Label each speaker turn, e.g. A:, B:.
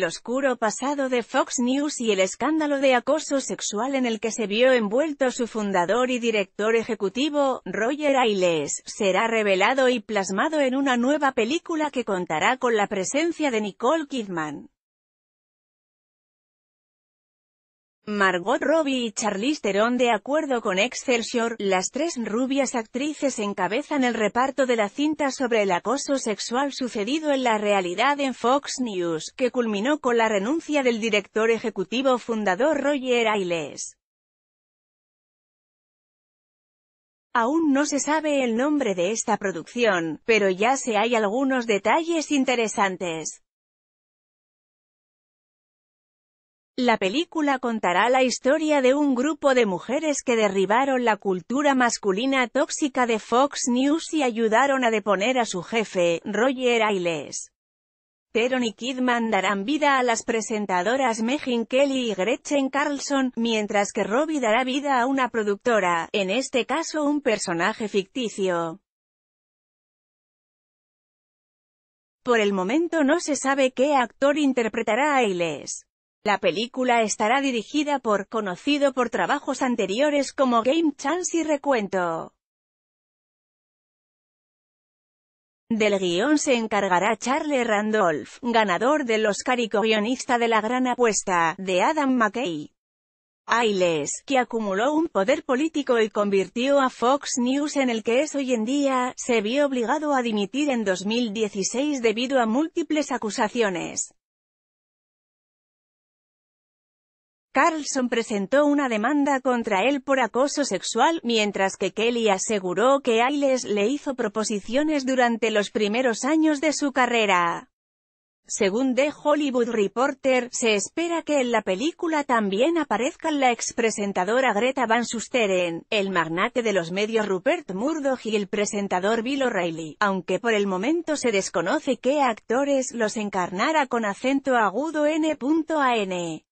A: el oscuro pasado de Fox News y el escándalo de acoso sexual en el que se vio envuelto su fundador y director ejecutivo, Roger Ailes, será revelado y plasmado en una nueva película que contará con la presencia de Nicole Kidman. Margot Robbie y Charlize Theron de acuerdo con Excelsior, las tres rubias actrices encabezan el reparto de la cinta sobre el acoso sexual sucedido en la realidad en Fox News, que culminó con la renuncia del director ejecutivo fundador Roger Ailes. Aún no se sabe el nombre de esta producción, pero ya se hay algunos detalles interesantes. La película contará la historia de un grupo de mujeres que derribaron la cultura masculina tóxica de Fox News y ayudaron a deponer a su jefe, Roger Ailes. Teron y Kidman darán vida a las presentadoras Megyn Kelly y Gretchen Carlson, mientras que Robbie dará vida a una productora, en este caso un personaje ficticio. Por el momento no se sabe qué actor interpretará a Ailes. La película estará dirigida por, conocido por trabajos anteriores como Game Chance y Recuento. Del guión se encargará Charlie Randolph, ganador del Oscar y guionista de La Gran Apuesta, de Adam McKay. Ailes, que acumuló un poder político y convirtió a Fox News en el que es hoy en día, se vio obligado a dimitir en 2016 debido a múltiples acusaciones. Carlson presentó una demanda contra él por acoso sexual, mientras que Kelly aseguró que Ailes le hizo proposiciones durante los primeros años de su carrera. Según The Hollywood Reporter, se espera que en la película también aparezcan la expresentadora Greta Van Susteren, el magnate de los medios Rupert Murdoch y el presentador Bill O'Reilly, aunque por el momento se desconoce qué actores los encarnara con acento agudo n.an.